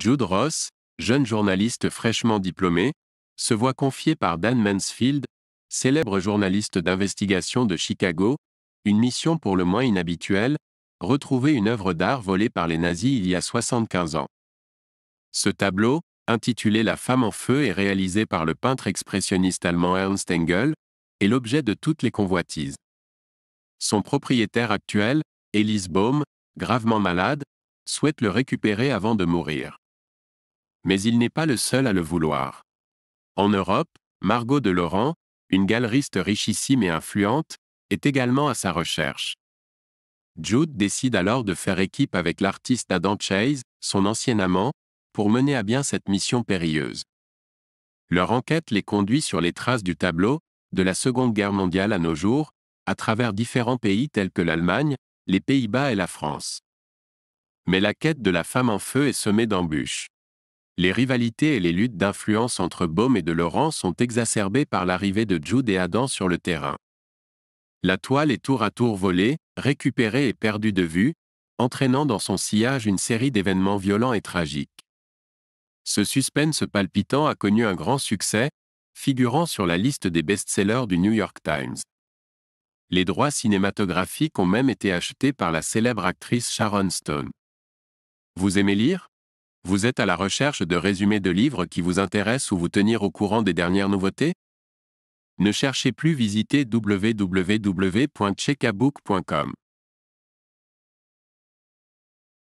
Jude Ross, jeune journaliste fraîchement diplômé, se voit confié par Dan Mansfield, célèbre journaliste d'investigation de Chicago, une mission pour le moins inhabituelle, retrouver une œuvre d'art volée par les nazis il y a 75 ans. Ce tableau, intitulé La femme en feu et réalisé par le peintre expressionniste allemand Ernst Engel, est l'objet de toutes les convoitises. Son propriétaire actuel, Elise Baum, gravement malade, souhaite le récupérer avant de mourir mais il n'est pas le seul à le vouloir. En Europe, Margot de Laurent, une galeriste richissime et influente, est également à sa recherche. Jude décide alors de faire équipe avec l'artiste Adam Chase, son ancien amant, pour mener à bien cette mission périlleuse. Leur enquête les conduit sur les traces du tableau, de la Seconde Guerre mondiale à nos jours, à travers différents pays tels que l'Allemagne, les Pays-Bas et la France. Mais la quête de la femme en feu est semée d'embûches les rivalités et les luttes d'influence entre Baum et de Laurent sont exacerbées par l'arrivée de Jude et Adam sur le terrain. La toile est tour à tour volée, récupérée et perdue de vue, entraînant dans son sillage une série d'événements violents et tragiques. Ce suspense palpitant a connu un grand succès, figurant sur la liste des best-sellers du New York Times. Les droits cinématographiques ont même été achetés par la célèbre actrice Sharon Stone. Vous aimez lire vous êtes à la recherche de résumés de livres qui vous intéressent ou vous tenir au courant des dernières nouveautés Ne cherchez plus visiter www.checkabook.com.